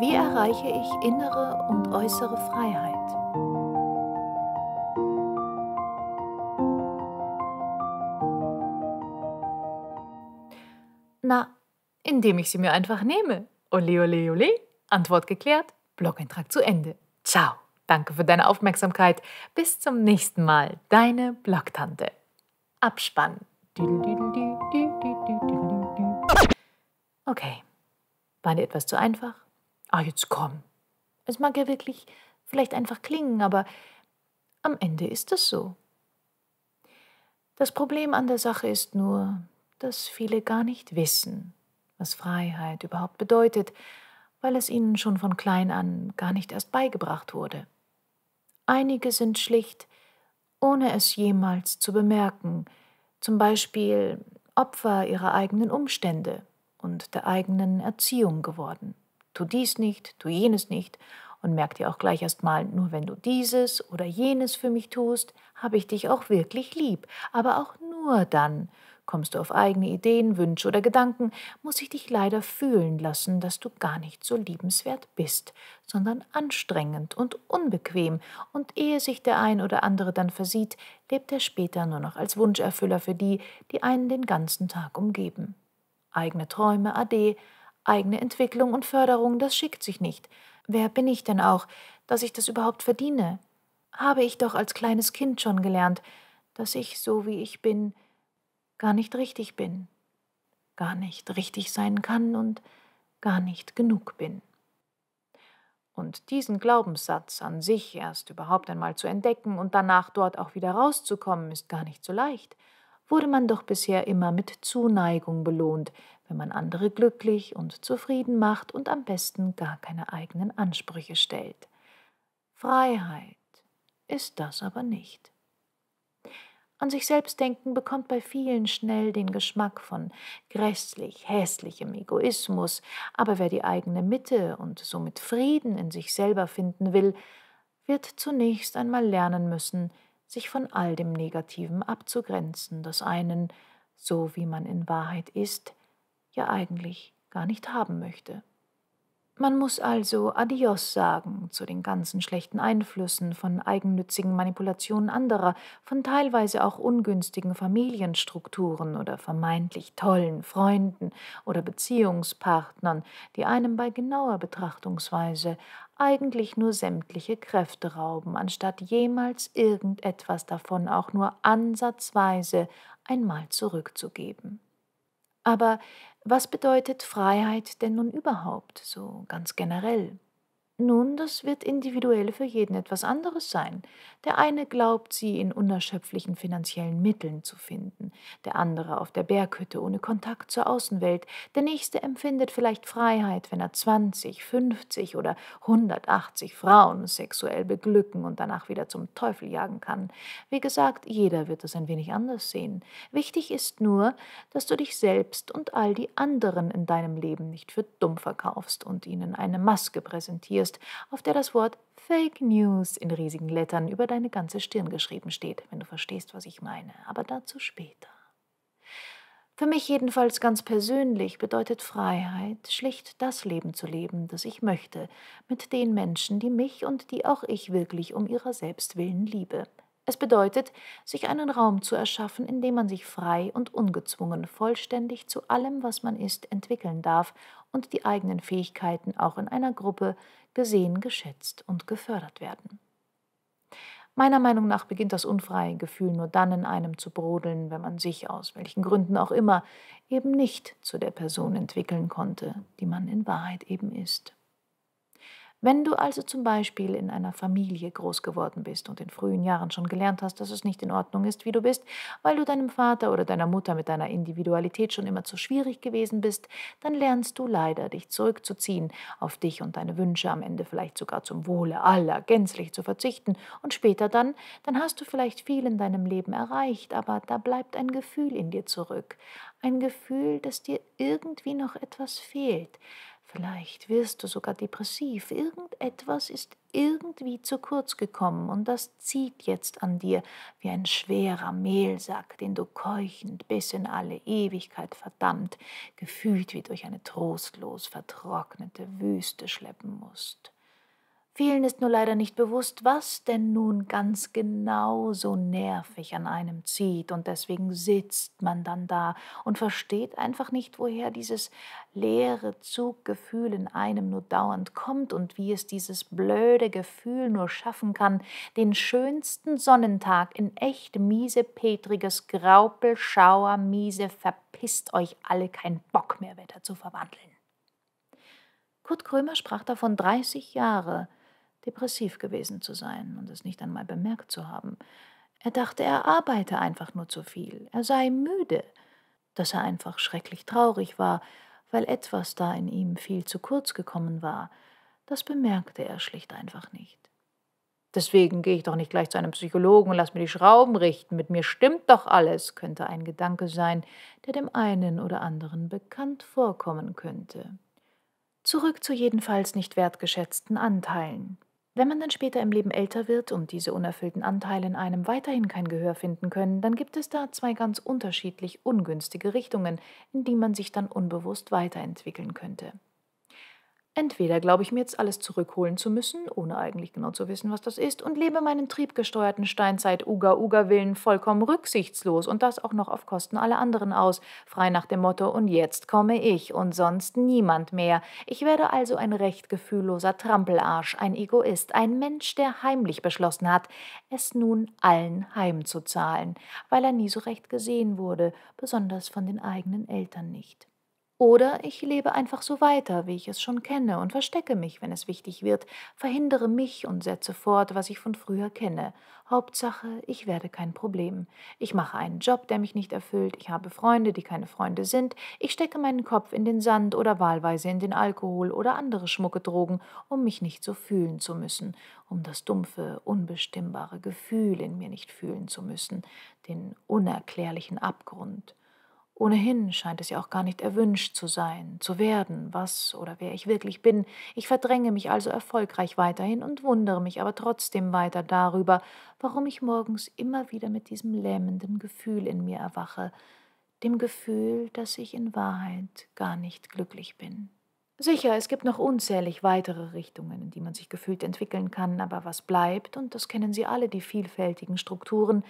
Wie erreiche ich innere und äußere Freiheit? Na, indem ich sie mir einfach nehme. Ole, ole, ole. Antwort geklärt. Blog-Eintrag zu Ende. Ciao. Danke für deine Aufmerksamkeit. Bis zum nächsten Mal. Deine Blogtante. Abspann. Okay. War dir etwas zu einfach? Ah, jetzt komm. Es mag ja wirklich vielleicht einfach klingen, aber am Ende ist es so. Das Problem an der Sache ist nur, dass viele gar nicht wissen, was Freiheit überhaupt bedeutet, weil es ihnen schon von klein an gar nicht erst beigebracht wurde. Einige sind schlicht, ohne es jemals zu bemerken, zum Beispiel Opfer ihrer eigenen Umstände und der eigenen Erziehung geworden tu dies nicht, tu jenes nicht und merk dir auch gleich erstmal, nur wenn du dieses oder jenes für mich tust, habe ich dich auch wirklich lieb, aber auch nur dann. Kommst du auf eigene Ideen, Wünsche oder Gedanken, muss ich dich leider fühlen lassen, dass du gar nicht so liebenswert bist, sondern anstrengend und unbequem, und ehe sich der ein oder andere dann versieht, lebt er später nur noch als Wunscherfüller für die, die einen den ganzen Tag umgeben. Eigene Träume, Ade, Eigene Entwicklung und Förderung, das schickt sich nicht. Wer bin ich denn auch, dass ich das überhaupt verdiene? Habe ich doch als kleines Kind schon gelernt, dass ich, so wie ich bin, gar nicht richtig bin, gar nicht richtig sein kann und gar nicht genug bin. Und diesen Glaubenssatz an sich erst überhaupt einmal zu entdecken und danach dort auch wieder rauszukommen, ist gar nicht so leicht, wurde man doch bisher immer mit Zuneigung belohnt, wenn man andere glücklich und zufrieden macht und am besten gar keine eigenen Ansprüche stellt. Freiheit ist das aber nicht. An sich selbst denken bekommt bei vielen schnell den Geschmack von grässlich, hässlichem Egoismus, aber wer die eigene Mitte und somit Frieden in sich selber finden will, wird zunächst einmal lernen müssen, sich von all dem Negativen abzugrenzen, das einen, so wie man in Wahrheit ist, ja eigentlich gar nicht haben möchte. Man muss also Adios sagen zu den ganzen schlechten Einflüssen, von eigennützigen Manipulationen anderer, von teilweise auch ungünstigen Familienstrukturen oder vermeintlich tollen Freunden oder Beziehungspartnern, die einem bei genauer Betrachtungsweise eigentlich nur sämtliche Kräfte rauben, anstatt jemals irgendetwas davon auch nur ansatzweise einmal zurückzugeben. Aber was bedeutet Freiheit denn nun überhaupt so ganz generell? Nun, das wird individuell für jeden etwas anderes sein. Der eine glaubt, sie in unerschöpflichen finanziellen Mitteln zu finden, der andere auf der Berghütte ohne Kontakt zur Außenwelt, der nächste empfindet vielleicht Freiheit, wenn er 20, 50 oder 180 Frauen sexuell beglücken und danach wieder zum Teufel jagen kann. Wie gesagt, jeder wird es ein wenig anders sehen. Wichtig ist nur, dass du dich selbst und all die anderen in deinem Leben nicht für dumm verkaufst und ihnen eine Maske präsentierst, ist, auf der das Wort Fake News in riesigen Lettern über deine ganze Stirn geschrieben steht, wenn du verstehst, was ich meine, aber dazu später. Für mich jedenfalls ganz persönlich bedeutet Freiheit, schlicht das Leben zu leben, das ich möchte, mit den Menschen, die mich und die auch ich wirklich um ihrer selbst willen liebe. Es bedeutet, sich einen Raum zu erschaffen, in dem man sich frei und ungezwungen vollständig zu allem, was man ist, entwickeln darf und die eigenen Fähigkeiten auch in einer Gruppe gesehen, geschätzt und gefördert werden. Meiner Meinung nach beginnt das unfreie Gefühl nur dann in einem zu brodeln, wenn man sich aus welchen Gründen auch immer eben nicht zu der Person entwickeln konnte, die man in Wahrheit eben ist. Wenn du also zum Beispiel in einer Familie groß geworden bist und in frühen Jahren schon gelernt hast, dass es nicht in Ordnung ist, wie du bist, weil du deinem Vater oder deiner Mutter mit deiner Individualität schon immer zu schwierig gewesen bist, dann lernst du leider, dich zurückzuziehen, auf dich und deine Wünsche am Ende vielleicht sogar zum Wohle aller gänzlich zu verzichten und später dann, dann hast du vielleicht viel in deinem Leben erreicht, aber da bleibt ein Gefühl in dir zurück, ein Gefühl, dass dir irgendwie noch etwas fehlt, Vielleicht wirst du sogar depressiv. Irgendetwas ist irgendwie zu kurz gekommen und das zieht jetzt an dir wie ein schwerer Mehlsack, den du keuchend bis in alle Ewigkeit verdammt, gefühlt wie durch eine trostlos vertrocknete Wüste schleppen musst. Vielen ist nur leider nicht bewusst, was denn nun ganz genau so nervig an einem zieht, und deswegen sitzt man dann da und versteht einfach nicht, woher dieses leere Zuggefühl in einem nur dauernd kommt und wie es dieses blöde Gefühl nur schaffen kann, den schönsten Sonnentag in echt miese, petriges Schauer, miese, verpisst euch alle kein Bock mehr Wetter zu verwandeln. Kurt Krömer sprach davon 30 Jahre, depressiv gewesen zu sein und es nicht einmal bemerkt zu haben. Er dachte, er arbeite einfach nur zu viel, er sei müde, dass er einfach schrecklich traurig war, weil etwas da in ihm viel zu kurz gekommen war, das bemerkte er schlicht einfach nicht. Deswegen gehe ich doch nicht gleich zu einem Psychologen und lass mir die Schrauben richten, mit mir stimmt doch alles, könnte ein Gedanke sein, der dem einen oder anderen bekannt vorkommen könnte. Zurück zu jedenfalls nicht wertgeschätzten Anteilen. Wenn man dann später im Leben älter wird und diese unerfüllten Anteile in einem weiterhin kein Gehör finden können, dann gibt es da zwei ganz unterschiedlich ungünstige Richtungen, in die man sich dann unbewusst weiterentwickeln könnte. Entweder glaube ich mir jetzt alles zurückholen zu müssen, ohne eigentlich genau zu wissen, was das ist, und lebe meinen triebgesteuerten Steinzeit-Uga-Uga-Willen vollkommen rücksichtslos und das auch noch auf Kosten aller anderen aus, frei nach dem Motto: Und jetzt komme ich und sonst niemand mehr. Ich werde also ein recht gefühlloser Trampelarsch, ein Egoist, ein Mensch, der heimlich beschlossen hat, es nun allen heimzuzahlen, weil er nie so recht gesehen wurde, besonders von den eigenen Eltern nicht. Oder ich lebe einfach so weiter, wie ich es schon kenne, und verstecke mich, wenn es wichtig wird, verhindere mich und setze fort, was ich von früher kenne. Hauptsache, ich werde kein Problem. Ich mache einen Job, der mich nicht erfüllt, ich habe Freunde, die keine Freunde sind, ich stecke meinen Kopf in den Sand oder wahlweise in den Alkohol oder andere schmucke Drogen, um mich nicht so fühlen zu müssen, um das dumpfe, unbestimmbare Gefühl in mir nicht fühlen zu müssen, den unerklärlichen Abgrund. Ohnehin scheint es ja auch gar nicht erwünscht zu sein, zu werden, was oder wer ich wirklich bin. Ich verdränge mich also erfolgreich weiterhin und wundere mich aber trotzdem weiter darüber, warum ich morgens immer wieder mit diesem lähmenden Gefühl in mir erwache, dem Gefühl, dass ich in Wahrheit gar nicht glücklich bin. Sicher, es gibt noch unzählig weitere Richtungen, in die man sich gefühlt entwickeln kann, aber was bleibt, und das kennen Sie alle, die vielfältigen Strukturen,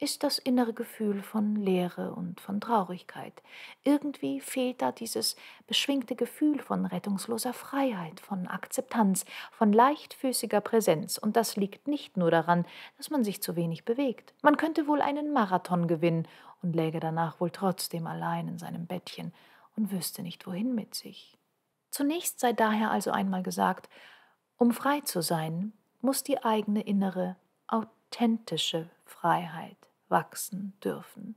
ist das innere Gefühl von Leere und von Traurigkeit. Irgendwie fehlt da dieses beschwingte Gefühl von rettungsloser Freiheit, von Akzeptanz, von leichtfüßiger Präsenz. Und das liegt nicht nur daran, dass man sich zu wenig bewegt. Man könnte wohl einen Marathon gewinnen und läge danach wohl trotzdem allein in seinem Bettchen und wüsste nicht, wohin mit sich. Zunächst sei daher also einmal gesagt, um frei zu sein, muss die eigene innere, authentische Freiheit wachsen dürfen,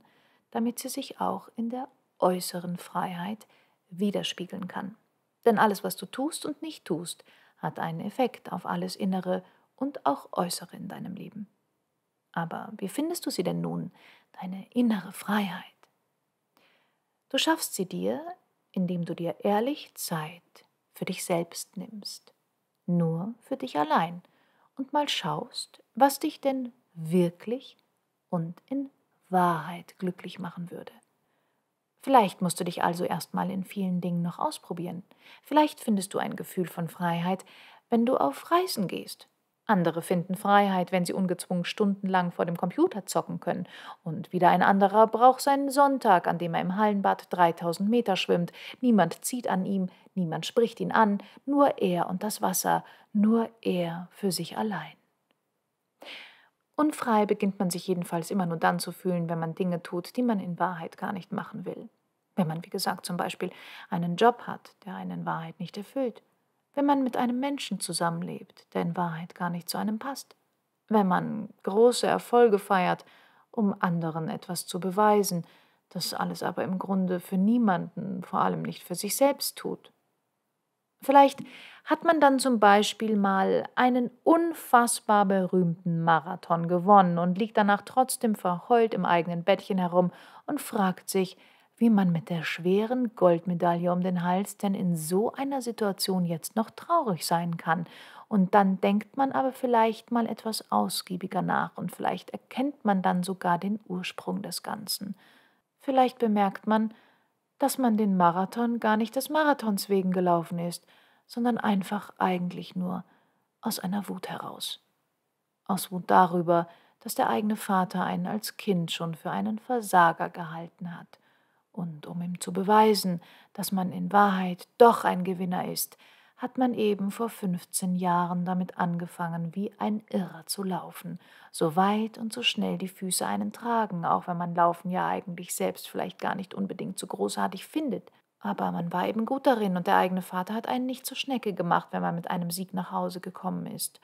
damit sie sich auch in der äußeren Freiheit widerspiegeln kann. Denn alles, was du tust und nicht tust, hat einen Effekt auf alles Innere und auch Äußere in deinem Leben. Aber wie findest du sie denn nun, deine innere Freiheit? Du schaffst sie dir, indem du dir ehrlich Zeit für dich selbst nimmst, nur für dich allein, und mal schaust, was dich denn wirklich und in Wahrheit glücklich machen würde. Vielleicht musst du dich also erstmal in vielen Dingen noch ausprobieren. Vielleicht findest du ein Gefühl von Freiheit, wenn du auf Reisen gehst. Andere finden Freiheit, wenn sie ungezwungen stundenlang vor dem Computer zocken können. Und wieder ein anderer braucht seinen Sonntag, an dem er im Hallenbad 3000 Meter schwimmt. Niemand zieht an ihm, niemand spricht ihn an, nur er und das Wasser, nur er für sich allein. Unfrei beginnt man sich jedenfalls immer nur dann zu fühlen, wenn man Dinge tut, die man in Wahrheit gar nicht machen will. Wenn man, wie gesagt, zum Beispiel einen Job hat, der einen in Wahrheit nicht erfüllt. Wenn man mit einem Menschen zusammenlebt, der in Wahrheit gar nicht zu einem passt. Wenn man große Erfolge feiert, um anderen etwas zu beweisen, das alles aber im Grunde für niemanden, vor allem nicht für sich selbst tut. Vielleicht hat man dann zum Beispiel mal einen unfassbar berühmten Marathon gewonnen und liegt danach trotzdem verheult im eigenen Bettchen herum und fragt sich, wie man mit der schweren Goldmedaille um den Hals denn in so einer Situation jetzt noch traurig sein kann. Und dann denkt man aber vielleicht mal etwas ausgiebiger nach und vielleicht erkennt man dann sogar den Ursprung des Ganzen. Vielleicht bemerkt man, dass man den Marathon gar nicht des Marathons wegen gelaufen ist, sondern einfach eigentlich nur aus einer Wut heraus. Aus Wut darüber, dass der eigene Vater einen als Kind schon für einen Versager gehalten hat. Und um ihm zu beweisen, dass man in Wahrheit doch ein Gewinner ist, hat man eben vor 15 Jahren damit angefangen, wie ein Irrer zu laufen, so weit und so schnell die Füße einen tragen, auch wenn man Laufen ja eigentlich selbst vielleicht gar nicht unbedingt so großartig findet. Aber man war eben gut darin und der eigene Vater hat einen nicht zur Schnecke gemacht, wenn man mit einem Sieg nach Hause gekommen ist.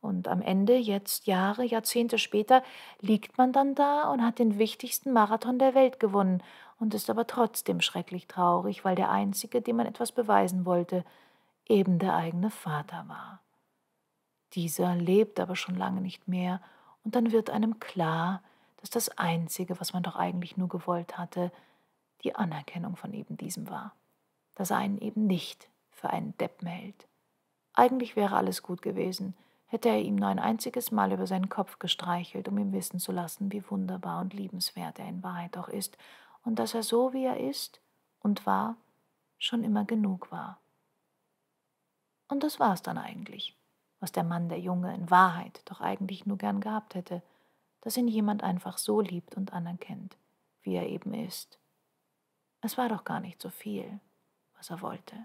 Und am Ende, jetzt Jahre, Jahrzehnte später, liegt man dann da und hat den wichtigsten Marathon der Welt gewonnen und ist aber trotzdem schrecklich traurig, weil der einzige, dem man etwas beweisen wollte, eben der eigene Vater war. Dieser lebt aber schon lange nicht mehr und dann wird einem klar, dass das Einzige, was man doch eigentlich nur gewollt hatte, die Anerkennung von eben diesem war, dass er einen eben nicht für einen Deppen hält. Eigentlich wäre alles gut gewesen, hätte er ihm nur ein einziges Mal über seinen Kopf gestreichelt, um ihm wissen zu lassen, wie wunderbar und liebenswert er in Wahrheit auch ist und dass er so, wie er ist und war, schon immer genug war. Und das war's dann eigentlich, was der Mann, der Junge in Wahrheit doch eigentlich nur gern gehabt hätte, dass ihn jemand einfach so liebt und anerkennt, wie er eben ist. Es war doch gar nicht so viel, was er wollte.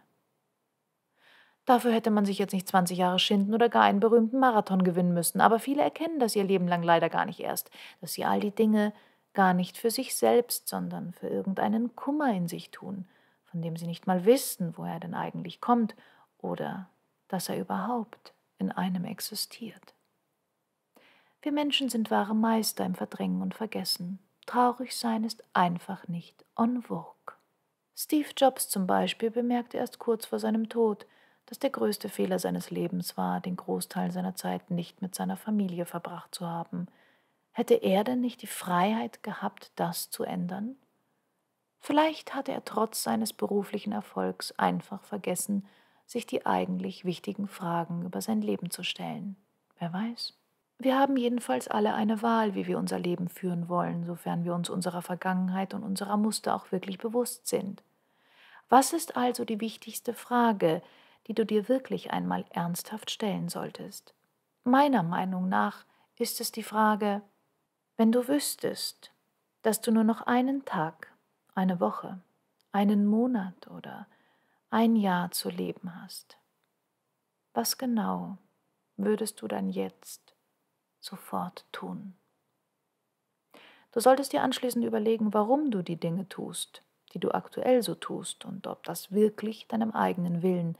Dafür hätte man sich jetzt nicht 20 Jahre schinden oder gar einen berühmten Marathon gewinnen müssen, aber viele erkennen das ihr Leben lang leider gar nicht erst, dass sie all die Dinge gar nicht für sich selbst, sondern für irgendeinen Kummer in sich tun, von dem sie nicht mal wissen, woher er denn eigentlich kommt oder dass er überhaupt in einem existiert. Wir Menschen sind wahre Meister im Verdrängen und Vergessen. Traurig sein ist einfach nicht en vogue. Steve Jobs zum Beispiel bemerkte erst kurz vor seinem Tod, dass der größte Fehler seines Lebens war, den Großteil seiner Zeit nicht mit seiner Familie verbracht zu haben. Hätte er denn nicht die Freiheit gehabt, das zu ändern? Vielleicht hatte er trotz seines beruflichen Erfolgs einfach vergessen, sich die eigentlich wichtigen Fragen über sein Leben zu stellen. Wer weiß? Wir haben jedenfalls alle eine Wahl, wie wir unser Leben führen wollen, sofern wir uns unserer Vergangenheit und unserer Muster auch wirklich bewusst sind. Was ist also die wichtigste Frage, die du dir wirklich einmal ernsthaft stellen solltest? Meiner Meinung nach ist es die Frage, wenn du wüsstest, dass du nur noch einen Tag, eine Woche, einen Monat oder ein Jahr zu leben hast, was genau würdest du dann jetzt sofort tun? Du solltest dir anschließend überlegen, warum du die Dinge tust, die du aktuell so tust und ob das wirklich deinem eigenen Willen,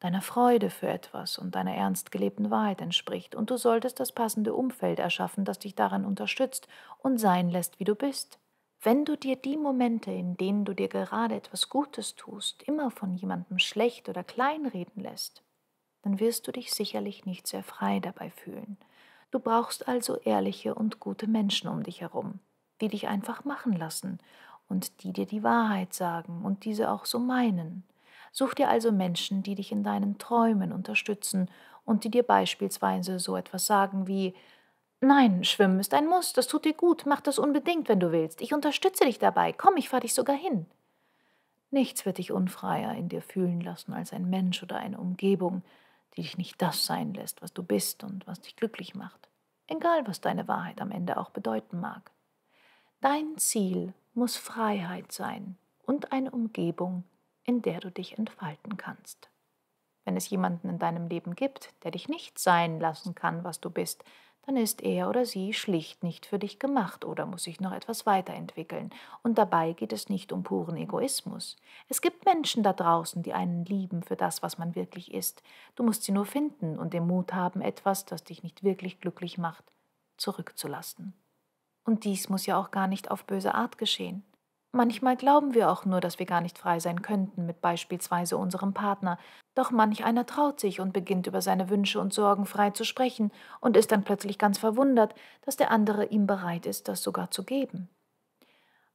deiner Freude für etwas und deiner ernst gelebten Wahrheit entspricht. Und du solltest das passende Umfeld erschaffen, das dich daran unterstützt und sein lässt, wie du bist. Wenn du dir die Momente, in denen du dir gerade etwas Gutes tust, immer von jemandem schlecht oder kleinreden lässt, dann wirst du dich sicherlich nicht sehr frei dabei fühlen. Du brauchst also ehrliche und gute Menschen um dich herum, die dich einfach machen lassen und die dir die Wahrheit sagen und diese auch so meinen. Such dir also Menschen, die dich in deinen Träumen unterstützen und die dir beispielsweise so etwas sagen wie Nein, Schwimmen ist ein Muss, das tut dir gut, mach das unbedingt, wenn du willst. Ich unterstütze dich dabei, komm, ich fahre dich sogar hin. Nichts wird dich unfreier in dir fühlen lassen als ein Mensch oder eine Umgebung, die dich nicht das sein lässt, was du bist und was dich glücklich macht, egal was deine Wahrheit am Ende auch bedeuten mag. Dein Ziel muss Freiheit sein und eine Umgebung, in der du dich entfalten kannst. Wenn es jemanden in deinem Leben gibt, der dich nicht sein lassen kann, was du bist, dann ist er oder sie schlicht nicht für dich gemacht oder muss sich noch etwas weiterentwickeln. Und dabei geht es nicht um puren Egoismus. Es gibt Menschen da draußen, die einen lieben für das, was man wirklich ist. Du musst sie nur finden und den Mut haben, etwas, das dich nicht wirklich glücklich macht, zurückzulassen. Und dies muss ja auch gar nicht auf böse Art geschehen. Manchmal glauben wir auch nur, dass wir gar nicht frei sein könnten mit beispielsweise unserem Partner, doch manch einer traut sich und beginnt über seine Wünsche und Sorgen frei zu sprechen und ist dann plötzlich ganz verwundert, dass der andere ihm bereit ist, das sogar zu geben.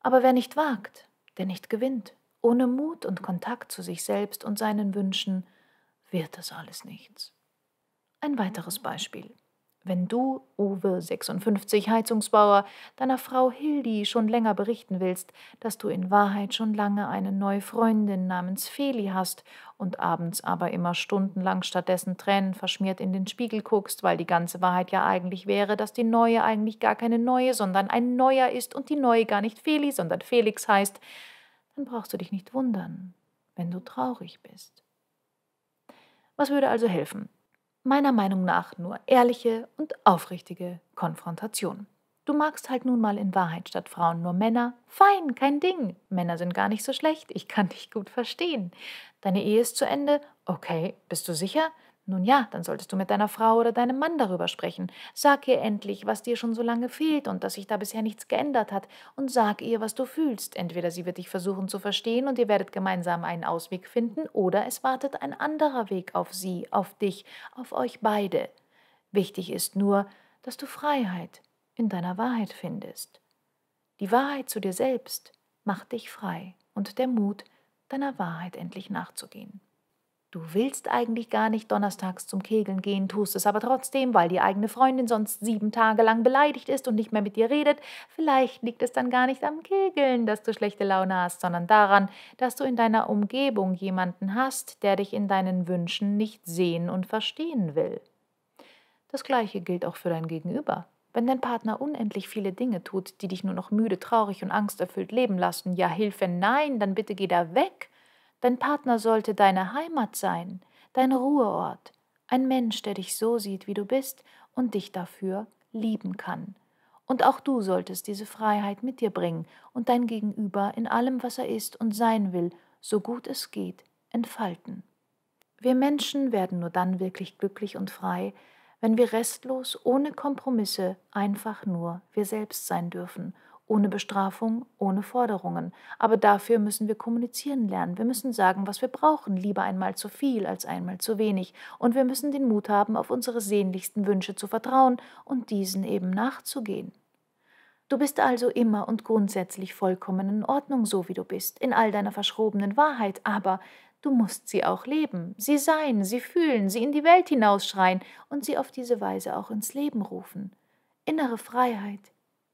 Aber wer nicht wagt, der nicht gewinnt. Ohne Mut und Kontakt zu sich selbst und seinen Wünschen wird das alles nichts. Ein weiteres Beispiel. Wenn du, Uwe, 56 Heizungsbauer, deiner Frau Hildi schon länger berichten willst, dass du in Wahrheit schon lange eine neue Freundin namens Feli hast und abends aber immer stundenlang stattdessen Tränen verschmiert in den Spiegel guckst, weil die ganze Wahrheit ja eigentlich wäre, dass die neue eigentlich gar keine neue, sondern ein neuer ist und die neue gar nicht Feli, sondern Felix heißt, dann brauchst du dich nicht wundern, wenn du traurig bist. Was würde also helfen? meiner Meinung nach nur ehrliche und aufrichtige Konfrontation. Du magst halt nun mal in Wahrheit statt Frauen nur Männer. Fein, kein Ding. Männer sind gar nicht so schlecht. Ich kann dich gut verstehen. Deine Ehe ist zu Ende. Okay, bist du sicher? Nun ja, dann solltest du mit deiner Frau oder deinem Mann darüber sprechen. Sag ihr endlich, was dir schon so lange fehlt und dass sich da bisher nichts geändert hat, und sag ihr, was du fühlst. Entweder sie wird dich versuchen zu verstehen und ihr werdet gemeinsam einen Ausweg finden, oder es wartet ein anderer Weg auf sie, auf dich, auf euch beide. Wichtig ist nur, dass du Freiheit in deiner Wahrheit findest. Die Wahrheit zu dir selbst macht dich frei und der Mut, deiner Wahrheit endlich nachzugehen. Du willst eigentlich gar nicht donnerstags zum Kegeln gehen, tust es aber trotzdem, weil die eigene Freundin sonst sieben Tage lang beleidigt ist und nicht mehr mit dir redet. Vielleicht liegt es dann gar nicht am Kegeln, dass du schlechte Laune hast, sondern daran, dass du in deiner Umgebung jemanden hast, der dich in deinen Wünschen nicht sehen und verstehen will. Das gleiche gilt auch für dein Gegenüber. Wenn dein Partner unendlich viele Dinge tut, die dich nur noch müde, traurig und angsterfüllt leben lassen, ja Hilfe, nein, dann bitte geh da weg Dein Partner sollte deine Heimat sein, dein Ruheort, ein Mensch, der dich so sieht, wie du bist und dich dafür lieben kann. Und auch du solltest diese Freiheit mit dir bringen und dein Gegenüber in allem, was er ist und sein will, so gut es geht, entfalten. Wir Menschen werden nur dann wirklich glücklich und frei, wenn wir restlos, ohne Kompromisse, einfach nur wir selbst sein dürfen ohne Bestrafung, ohne Forderungen. Aber dafür müssen wir kommunizieren lernen. Wir müssen sagen, was wir brauchen, lieber einmal zu viel als einmal zu wenig. Und wir müssen den Mut haben, auf unsere sehnlichsten Wünsche zu vertrauen und diesen eben nachzugehen. Du bist also immer und grundsätzlich vollkommen in Ordnung, so wie du bist, in all deiner verschrobenen Wahrheit, aber du musst sie auch leben, sie sein, sie fühlen, sie in die Welt hinausschreien und sie auf diese Weise auch ins Leben rufen. Innere Freiheit,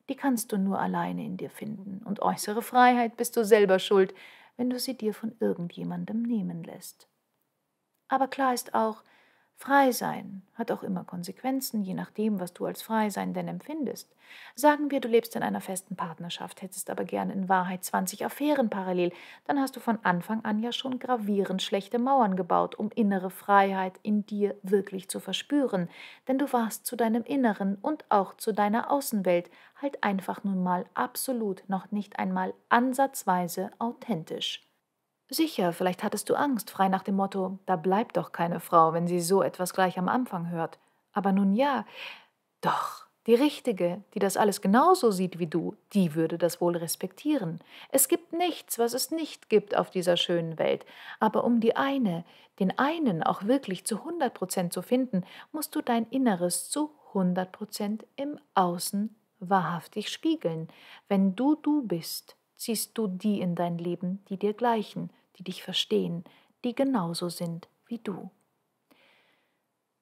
die kannst du nur alleine in dir finden, und äußere Freiheit bist du selber schuld, wenn du sie dir von irgendjemandem nehmen lässt. Aber klar ist auch, Frei sein hat auch immer Konsequenzen, je nachdem, was du als frei sein denn empfindest. Sagen wir, du lebst in einer festen Partnerschaft, hättest aber gern in Wahrheit 20 Affären parallel, dann hast du von Anfang an ja schon gravierend schlechte Mauern gebaut, um innere Freiheit in dir wirklich zu verspüren, denn du warst zu deinem Inneren und auch zu deiner Außenwelt halt einfach nun mal absolut noch nicht einmal ansatzweise authentisch. Sicher, vielleicht hattest du Angst, frei nach dem Motto, da bleibt doch keine Frau, wenn sie so etwas gleich am Anfang hört. Aber nun ja, doch, die Richtige, die das alles genauso sieht wie du, die würde das wohl respektieren. Es gibt nichts, was es nicht gibt auf dieser schönen Welt. Aber um die eine, den einen auch wirklich zu 100 Prozent zu finden, musst du dein Inneres zu 100 Prozent im Außen wahrhaftig spiegeln. Wenn du du bist, ziehst du die in dein Leben, die dir gleichen, die dich verstehen, die genauso sind wie du.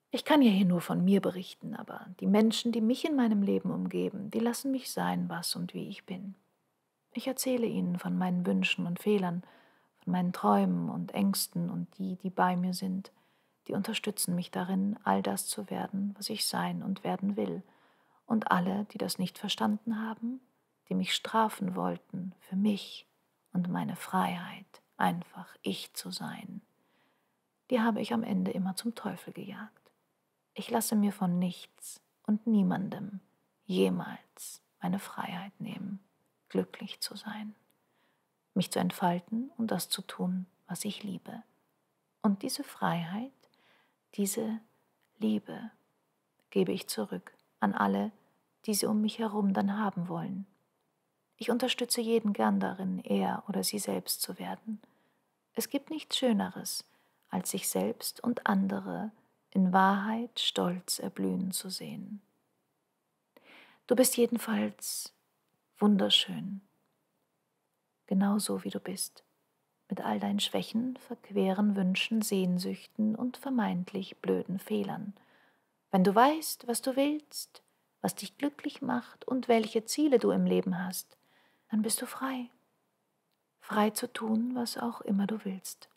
Ich kann ja hier nur von mir berichten, aber die Menschen, die mich in meinem Leben umgeben, die lassen mich sein, was und wie ich bin. Ich erzähle ihnen von meinen Wünschen und Fehlern, von meinen Träumen und Ängsten und die, die bei mir sind, die unterstützen mich darin, all das zu werden, was ich sein und werden will. Und alle, die das nicht verstanden haben, die mich strafen wollten für mich und meine Freiheit, einfach ich zu sein, die habe ich am Ende immer zum Teufel gejagt. Ich lasse mir von nichts und niemandem jemals meine Freiheit nehmen, glücklich zu sein, mich zu entfalten und das zu tun, was ich liebe. Und diese Freiheit, diese Liebe gebe ich zurück an alle, die sie um mich herum dann haben wollen. Ich unterstütze jeden gern darin, er oder sie selbst zu werden. Es gibt nichts Schöneres, als sich selbst und andere in Wahrheit stolz erblühen zu sehen. Du bist jedenfalls wunderschön, genauso wie du bist, mit all deinen Schwächen, verqueren Wünschen, Sehnsüchten und vermeintlich blöden Fehlern. Wenn du weißt, was du willst, was dich glücklich macht und welche Ziele du im Leben hast, dann bist du frei. Frei zu tun, was auch immer du willst.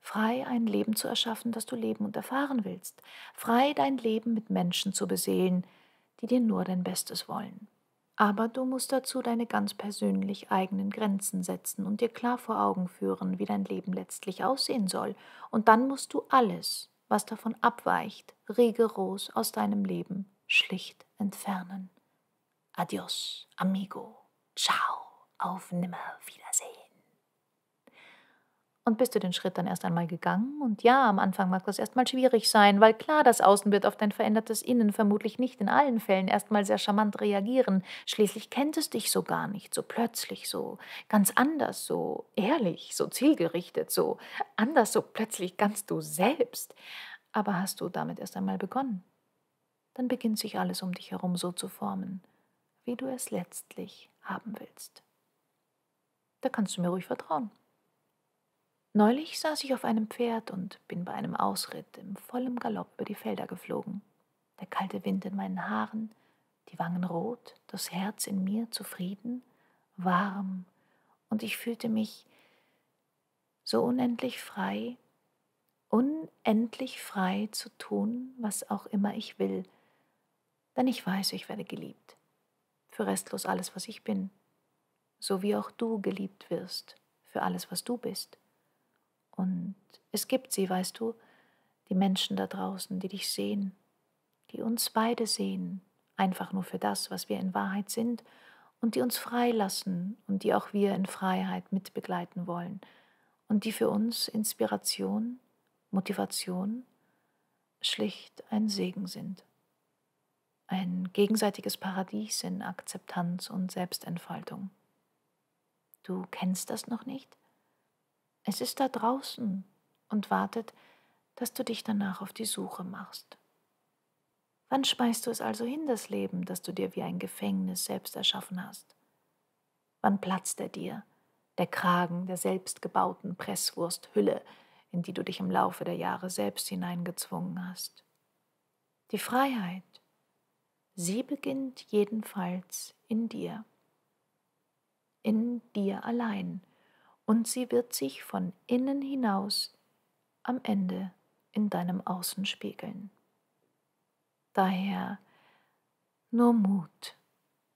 Frei ein Leben zu erschaffen, das du leben und erfahren willst. Frei dein Leben mit Menschen zu beseelen, die dir nur dein Bestes wollen. Aber du musst dazu deine ganz persönlich eigenen Grenzen setzen und dir klar vor Augen führen, wie dein Leben letztlich aussehen soll. Und dann musst du alles, was davon abweicht, rigoros aus deinem Leben schlicht entfernen. Adios, amigo. Ciao auf Nimmerwiedersehen. Und bist du den Schritt dann erst einmal gegangen? Und ja, am Anfang mag das erstmal schwierig sein, weil klar, das Außen wird auf dein verändertes Innen vermutlich nicht in allen Fällen erstmal sehr charmant reagieren. Schließlich kennt es dich so gar nicht, so plötzlich, so ganz anders, so ehrlich, so zielgerichtet, so anders, so plötzlich ganz du selbst. Aber hast du damit erst einmal begonnen? Dann beginnt sich alles um dich herum so zu formen, wie du es letztlich haben willst. Da kannst du mir ruhig vertrauen. Neulich saß ich auf einem Pferd und bin bei einem Ausritt im vollen Galopp über die Felder geflogen. Der kalte Wind in meinen Haaren, die Wangen rot, das Herz in mir zufrieden, warm, und ich fühlte mich so unendlich frei, unendlich frei zu tun, was auch immer ich will, denn ich weiß, ich werde geliebt, für restlos alles, was ich bin so wie auch du geliebt wirst für alles, was du bist. Und es gibt sie, weißt du, die Menschen da draußen, die dich sehen, die uns beide sehen, einfach nur für das, was wir in Wahrheit sind und die uns freilassen und die auch wir in Freiheit mitbegleiten wollen und die für uns Inspiration, Motivation, schlicht ein Segen sind. Ein gegenseitiges Paradies in Akzeptanz und Selbstentfaltung. Du kennst das noch nicht? Es ist da draußen und wartet, dass du dich danach auf die Suche machst. Wann schmeißt du es also hin, das Leben, das du dir wie ein Gefängnis selbst erschaffen hast? Wann platzt er dir, der Kragen der selbstgebauten Presswursthülle, in die du dich im Laufe der Jahre selbst hineingezwungen hast? Die Freiheit, sie beginnt jedenfalls in dir in dir allein und sie wird sich von innen hinaus am Ende in deinem Außen spiegeln. Daher nur Mut,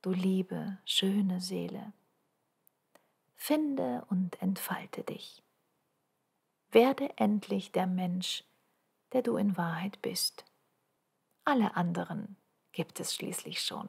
du liebe, schöne Seele. Finde und entfalte dich. Werde endlich der Mensch, der du in Wahrheit bist. Alle anderen gibt es schließlich schon.